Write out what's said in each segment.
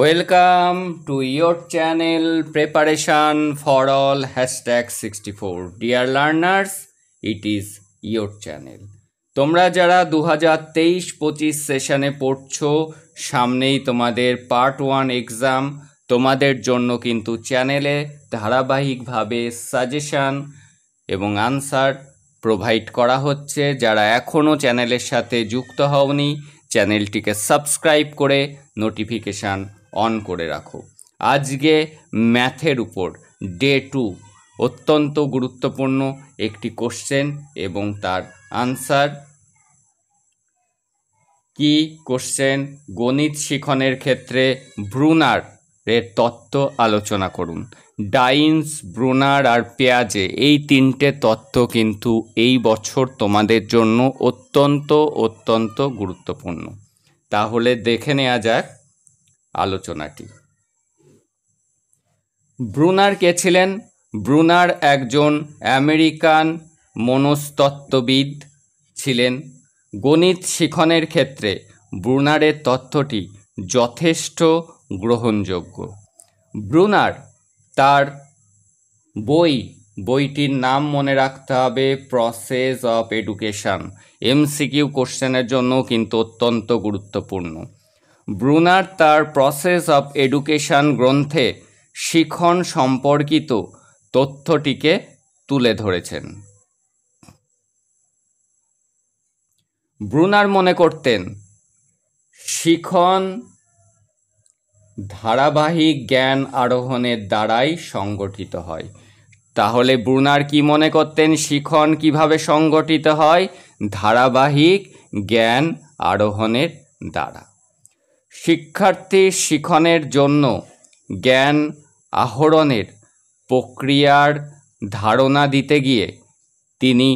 welcome to your channel preparation for all hashtag sixty four dear learners it is your channel তোমরা যারা দু হাজার তেইশ পঁচিশ সেশনে পড়ছো সামনেই তোমাদের পার্ট ওয়ান এক্সাম তোমাদের জন্য কিন্তু চ্যানেলে ধারাবাহিকভাবে সাজেশান এবং আনসার প্রোভাইড করা হচ্ছে যারা এখনও চ্যানেলের সাথে যুক্ত হওনি চ্যানেলটিকে সাবস্ক্রাইব করে নোটিফিকেশান অন করে রাখো আজকে ম্যাথের উপর ডে টু অত্যন্ত গুরুত্বপূর্ণ একটি কোশ্চেন এবং তার আনসার কি কোশ্চেন গণিত শিখনের ক্ষেত্রে ব্রুনার এর তত্ত্ব আলোচনা করুন ডাইন্স ব্রুনার আর পেঁয়াজে এই তিনটে তত্ত্ব কিন্তু এই বছর তোমাদের জন্য অত্যন্ত অত্যন্ত গুরুত্বপূর্ণ তাহলে দেখে নেওয়া যাক আলোচনাটি ব্রুনার কে ছিলেন ব্রুনার একজন আমেরিকান মনস্তত্ত্ববিদ ছিলেন গণিত শিখনের ক্ষেত্রে ব্রুনারের তথ্যটি যথেষ্ট গ্রহণযোগ্য ব্রুনার তার বই বইটির নাম মনে রাখতে হবে প্রসেস অফ এডুকেশান এমসিকিউ কোশ্চেনের জন্য কিন্তু অত্যন্ত গুরুত্বপূর্ণ ব্রুনার তার প্রসেস অফ এডুকেশন গ্রন্থে শিখন সম্পর্কিত তথ্যটিকে তুলে ধরেছেন ব্রুনার মনে করতেন শিখন ধারাবাহিক জ্ঞান আরোহণের দ্বারাই সংগঠিত হয় তাহলে ব্রুনার কি মনে করতেন শিখন কিভাবে সংগঠিত হয় ধারাবাহিক জ্ঞান আরোহণের দ্বারা শিক্ষার্থী শিখনের জন্য জ্ঞান আহরণের প্রক্রিয়ার ধারণা দিতে গিয়ে তিনি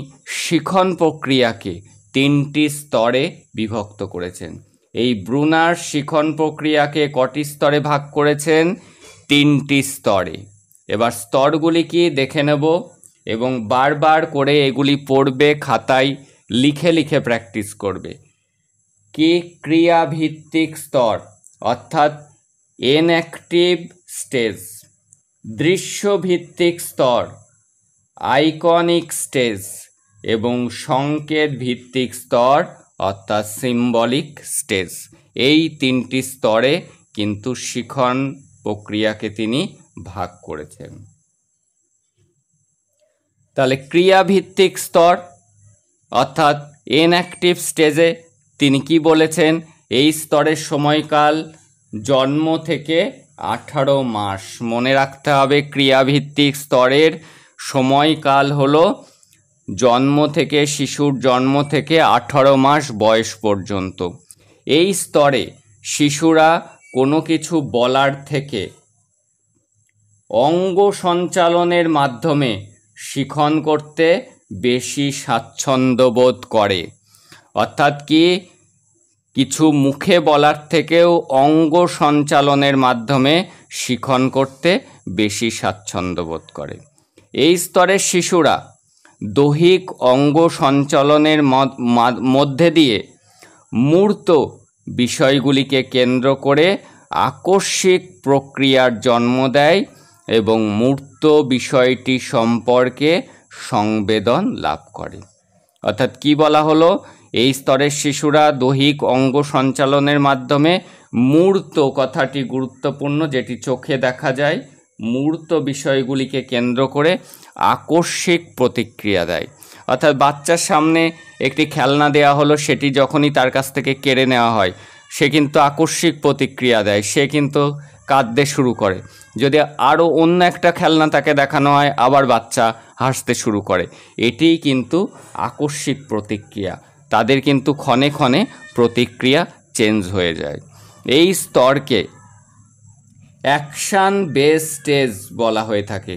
শিখন প্রক্রিয়াকে তিনটি স্তরে বিভক্ত করেছেন এই ব্রুনার শিখন প্রক্রিয়াকে কটি স্তরে ভাগ করেছেন তিনটি স্তরে এবার স্তরগুলি কি দেখে নেব এবং বারবার করে এগুলি পড়বে খাতায় লিখে লিখে প্র্যাকটিস করবে কি ক্রিয়াভিত্তিক স্তর অর্থাৎ এনঅ্যাক্টিভ স্টেজ দৃশ্যভিত্তিক স্তর আইকনিক স্টেজ এবং সংকেত ভিত্তিক স্তর অর্থাৎ সিম্বলিক স্টেজ এই তিনটি স্তরে কিন্তু শিখন প্রক্রিয়াকে তিনি ভাগ করেছেন তাহলে ক্রিয়াভিত্তিক স্তর অর্থাৎ ইনঅ্যাক্টিভ স্টেজে তিনি কি বলেছেন এই স্তরের সময়কাল জন্ম থেকে আঠারো মাস মনে রাখতে হবে ক্রিয়াভিত্তিক স্তরের সময়কাল হল জন্ম থেকে শিশুর জন্ম থেকে আঠারো মাস বয়স পর্যন্ত এই স্তরে শিশুরা কোনো কিছু বলার থেকে অঙ্গ সঞ্চালনের মাধ্যমে শিখন করতে বেশি স্বাচ্ছন্দ্য বোধ করে অর্থাৎ কি কিছু মুখে বলার থেকেও অঙ্গ সঞ্চালনের মাধ্যমে শিখন করতে বেশি স্বাচ্ছন্দ্য বোধ করে এই স্তরের শিশুরা দৈহিক অঙ্গ সঞ্চালনের মধ্যে দিয়ে মূর্ত বিষয়গুলিকে কেন্দ্র করে আকস্মিক প্রক্রিয়ার জন্ম দেয় এবং মূর্ত বিষয়টি সম্পর্কে সংবেদন লাভ করে অর্থাৎ কি বলা হলো এই স্তরের শিশুরা দৈহিক অঙ্গ সঞ্চালনের মাধ্যমে মূর্ত কথাটি গুরুত্বপূর্ণ যেটি চোখে দেখা যায় মূর্ত বিষয়গুলিকে কেন্দ্র করে আকস্মিক প্রতিক্রিয়া দেয় অর্থাৎ বাচ্চার সামনে একটি খেলনা দেয়া হলো সেটি যখনই তার কাছ থেকে কেড়ে নেওয়া হয় সে কিন্তু আকস্মিক প্রতিক্রিয়া দেয় সে কিন্তু কাঁদতে শুরু করে যদি আরও অন্য একটা খেলনা তাকে দেখানো হয় আবার বাচ্চা হাসতে শুরু করে এটিই কিন্তু আকস্মিক প্রতিক্রিয়া তাদের কিন্তু ক্ষণে ক্ষণে প্রতিক্রিয়া চেঞ্জ হয়ে যায় এই স্তরকে অ্যাকশান বেস স্টেজ বলা হয়ে থাকে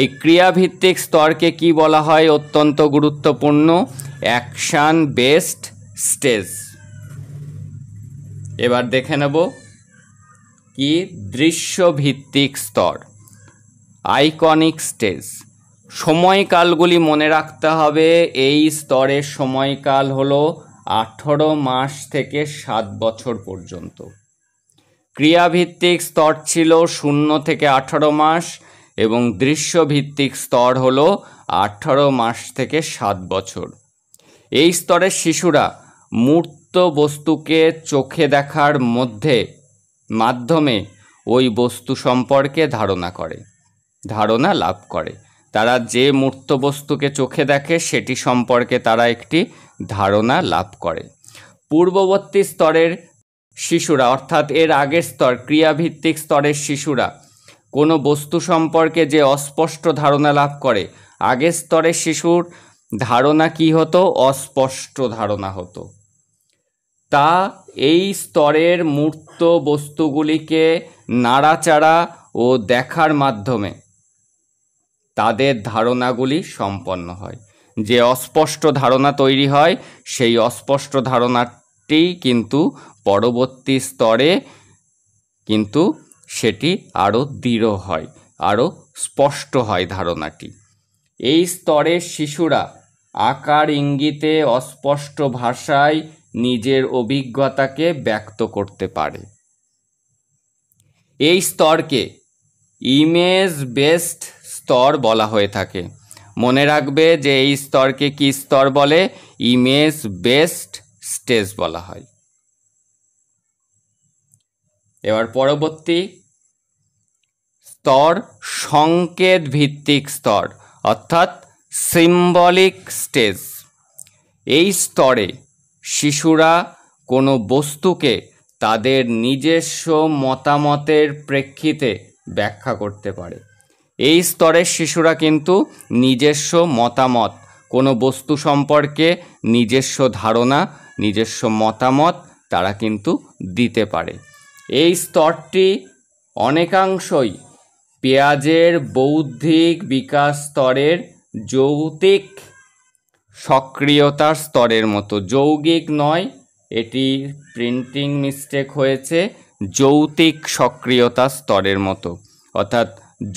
এই ক্রিয়াভিত্তিক স্তরকে কি বলা হয় অত্যন্ত গুরুত্বপূর্ণ অ্যাকশান বেসড স্টেজ এবার দেখে নেব কি দৃশ্যভিত্তিক স্তর আইকনিক স্টেজ সময়কালগুলি মনে রাখতে হবে এই স্তরের সময়কাল হল আঠেরো মাস থেকে সাত বছর পর্যন্ত ক্রিয়াভিত্তিক স্তর ছিল শূন্য থেকে আঠারো মাস এবং দৃশ্যভিত্তিক স্তর হল আঠারো মাস থেকে সাত বছর এই স্তরের শিশুরা মূর্ত বস্তুকে চোখে দেখার মধ্যে মাধ্যমে ওই বস্তু সম্পর্কে ধারণা করে ধারণা লাভ করে তারা যে মূর্ত বস্তুকে চোখে দেখে সেটি সম্পর্কে তারা একটি ধারণা লাভ করে পূর্ববর্তী স্তরের শিশুরা অর্থাৎ এর আগের স্তর ক্রিয়াভিত্তিক স্তরের শিশুরা কোনো বস্তু সম্পর্কে যে অস্পষ্ট ধারণা লাভ করে আগের স্তরের শিশুর ধারণা কি হতো অস্পষ্ট ধারণা হতো তা এই স্তরের মূর্ত বস্তুগুলিকে নাড়াচাড়া ও দেখার মাধ্যমে তাদের ধারণাগুলি সম্পন্ন হয় যে অস্পষ্ট ধারণা তৈরি হয় সেই অস্পষ্ট ধারণাটি কিন্তু পরবর্তী স্তরে কিন্তু সেটি আরও দৃঢ় হয় আরও স্পষ্ট হয় ধারণাটি এই স্তরের শিশুরা আকার ইঙ্গিতে অস্পষ্ট ভাষায় নিজের অভিজ্ঞতাকে ব্যক্ত করতে পারে এই স্তরকে ইমেজ বেসড স্তর বলা হয়ে থাকে মনে রাখবে যে এই স্তরকে কি স্তর বলে ইমেজ বেস্ট স্টেজ বলা হয় এবার পরবর্তী স্তর সংকেত ভিত্তিক স্তর অর্থাৎ সিম্বলিক স্টেজ এই স্তরে শিশুরা কোনো বস্তুকে তাদের নিজস্ব মতামতের প্রেক্ষিতে ব্যাখ্যা করতে পারে এই স্তরের শিশুরা কিন্তু নিজস্ব মতামত কোনো বস্তু সম্পর্কে নিজস্ব ধারণা নিজস্ব মতামত তারা কিন্তু দিতে পারে এই স্তরটি অনেকাংশই পেঁয়াজের বৌদ্ধিক বিকাশ স্তরের যৌতিক সক্রিয়তার স্তরের মতো যৌগিক নয় এটি প্রিন্টিং মিস্টেক হয়েছে যৌতিক সক্রিয়তা স্তরের মতো অর্থাৎ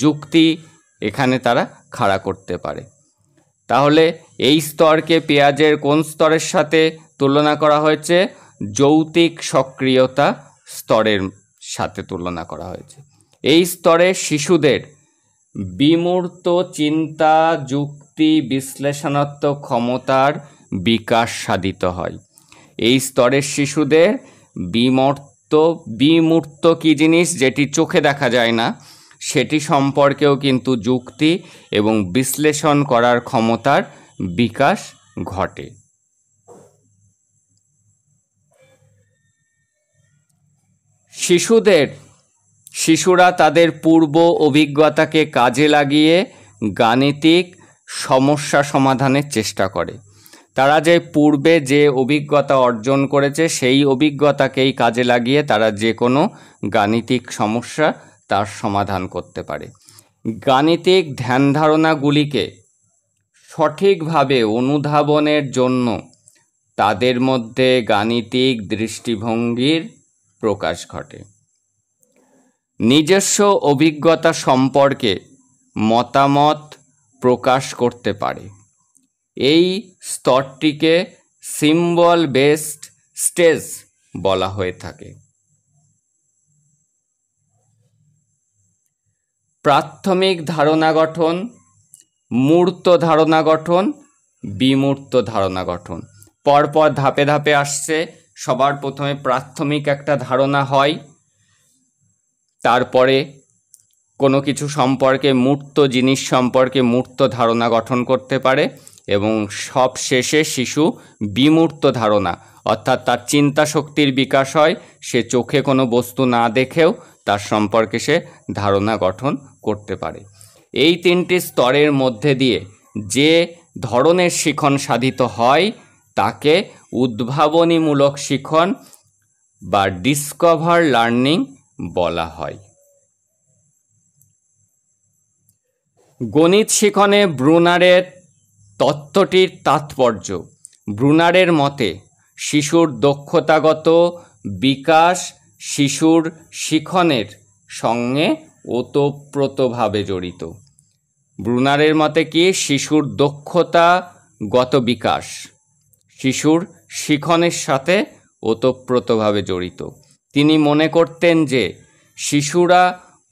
যুক্তি এখানে তারা খাড়া করতে পারে তাহলে এই স্তরকে পেঁয়াজের কোন স্তরের সাথে তুলনা করা হয়েছে যৌতিক সক্রিয়তা স্তরের সাথে তুলনা করা হয়েছে এই স্তরে শিশুদের বিমূর্ত চিন্তা যুক্তি বিশ্লেষণাত্মক ক্ষমতার বিকাশ সাধিত হয় এই স্তরের শিশুদের বিমর্ত বিমূর্ত কী জিনিস যেটি চোখে দেখা যায় না সেটি সম্পর্কেও কিন্তু যুক্তি এবং বিশ্লেষণ করার ক্ষমতার বিকাশ ঘটে শিশুদের শিশুরা তাদের পূর্ব অভিজ্ঞতাকে কাজে লাগিয়ে গাণিতিক সমস্যা সমাধানের চেষ্টা করে তারা যে পূর্বে যে অভিজ্ঞতা অর্জন করেছে সেই অভিজ্ঞতাকেই কাজে লাগিয়ে তারা যে কোনো গাণিতিক সমস্যা তার সমাধান করতে পারে গাণিতিক ধ্যান ধারণাগুলিকে সঠিকভাবে অনুধাবনের জন্য তাদের মধ্যে গাণিতিক দৃষ্টিভঙ্গির প্রকাশ ঘটে নিজস্ব অভিজ্ঞতা সম্পর্কে মতামত প্রকাশ করতে পারে এই স্তরটিকে সিম্বল বেসড স্টেজ বলা হয়ে থাকে প্রাথমিক ধারণা গঠন মূর্ত ধারণা গঠন বিমূর্ত ধারণা গঠন পরপর ধাপে ধাপে আসছে সবার প্রথমে প্রাথমিক একটা ধারণা হয় তারপরে কোনো কিছু সম্পর্কে মূর্ত জিনিস সম্পর্কে মূর্ত ধারণা গঠন করতে পারে এবং সব শেষে শিশু বিমূর্ত ধারণা অর্থাৎ তার চিন্তা শক্তির বিকাশ হয় সে চোখে কোনো বস্তু না দেখেও তার সম্পর্কে সে ধারণা গঠন করতে পারে এই তিনটি স্তরের মধ্যে দিয়ে যে ধরনের শিখন সাধিত হয় তাকে উদ্ভাবনীমূলক শিখন বা ডিসকভার লার্নিং বলা হয় গণিত শিখনে ব্রুনারের তত্ত্বটির তাৎপর্য ব্রুনারের মতে শিশুর দক্ষতাগত বিকাশ শিশুর শিখনের সঙ্গে ওতপ্রোতভাবে জড়িত ব্রুনারের মতে কি শিশুর দক্ষতাগত বিকাশ শিশুর শিখনের সাথে ওতপ্রোতভাবে জড়িত তিনি মনে করতেন যে শিশুরা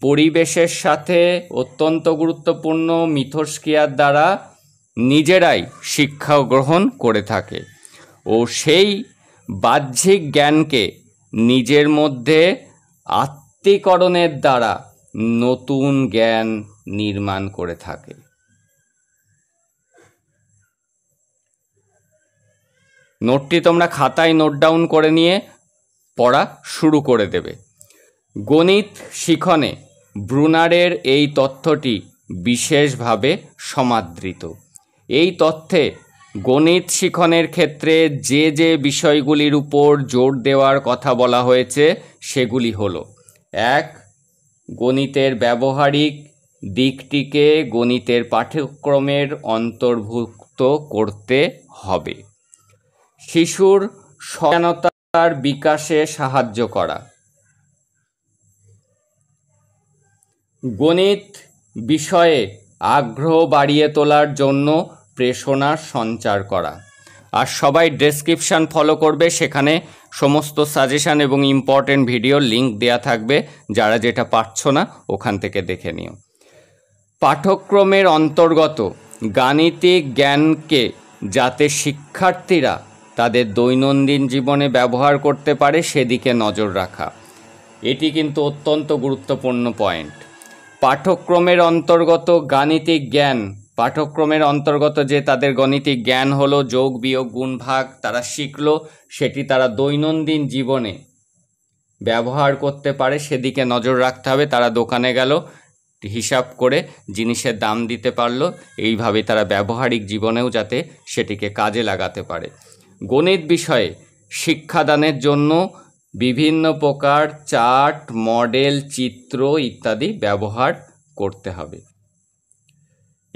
পরিবেশের সাথে অত্যন্ত গুরুত্বপূর্ণ মিথস্ক্রিয়ার দ্বারা নিজেরাই শিক্ষা গ্রহণ করে থাকে ও সেই বাহ্যিক জ্ঞানকে নিজের মধ্যে আত্মীকরণের দ্বারা নতুন জ্ঞান নির্মাণ করে থাকে নোটটি তোমরা খাতায় নোট ডাউন করে নিয়ে পড়া শুরু করে দেবে গণিত শিখনে ব্রুনারের এই তথ্যটি বিশেষভাবে সমাদৃত এই তথ্যে গণিত শিখনের ক্ষেত্রে যে যে বিষয়গুলির উপর জোর দেওয়ার কথা বলা হয়েছে সেগুলি হল এক গণিতের ব্যবহারিক দিকটিকে গণিতের পাঠ্যক্রমের অন্তর্ভুক্ত করতে হবে শিশুর সচেতনতার বিকাশে সাহায্য করা গণিত বিষয়ে আগ্রহ বাড়িয়ে তোলার জন্য প্রেষণা সঞ্চার করা আর সবাই ডেসক্রিপশান ফলো করবে সেখানে সমস্ত সাজেশান এবং ইম্পর্টেন্ট ভিডিও লিঙ্ক দেয়া থাকবে যারা যেটা পাচ্ছ না ওখান থেকে দেখে নিও পাঠক্রমের অন্তর্গত গাণিতিক জ্ঞানকে যাতে শিক্ষার্থীরা তাদের দৈনন্দিন জীবনে ব্যবহার করতে পারে সেদিকে নজর রাখা এটি কিন্তু অত্যন্ত গুরুত্বপূর্ণ পয়েন্ট পাঠ্যক্রমের অন্তর্গত গাণিতিক জ্ঞান পাঠ্যক্রমের অন্তর্গত যে তাদের গণিতিক জ্ঞান হলো যোগ বিয়োগ গুণ ভাগ তারা শিখলো সেটি তারা দৈনন্দিন জীবনে ব্যবহার করতে পারে সেদিকে নজর রাখতে হবে তারা দোকানে গেল হিসাব করে জিনিসের দাম দিতে পারলো এইভাবে তারা ব্যবহারিক জীবনেও যাতে সেটিকে কাজে লাগাতে পারে গণিত বিষয়ে শিক্ষাদানের জন্য বিভিন্ন প্রকার চার্ট মডেল চিত্র ইত্যাদি ব্যবহার করতে হবে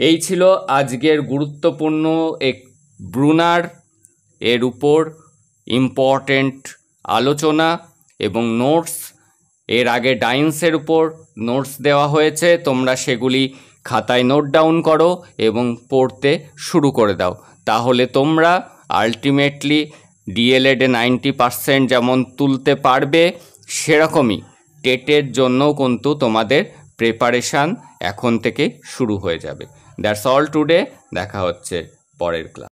এই ছিল আজকের গুরুত্বপূর্ণ এক ব্রুনার এর উপর ইম্পর্টেন্ট আলোচনা এবং নোটস এর আগে ডাইন্সের উপর নোটস দেওয়া হয়েছে তোমরা সেগুলি খাতায় নোট ডাউন করো এবং পড়তে শুরু করে দাও তাহলে তোমরা আলটিমেটলি ডিএলএডে নাইনটি পারসেন্ট যেমন তুলতে পারবে সেরকমই টেটের জন্য কিন্তু তোমাদের প্রিপারেশান এখন থেকে শুরু হয়ে যাবে দ্যাটস অল টুডে দেখা হচ্ছে পরের ক্লাস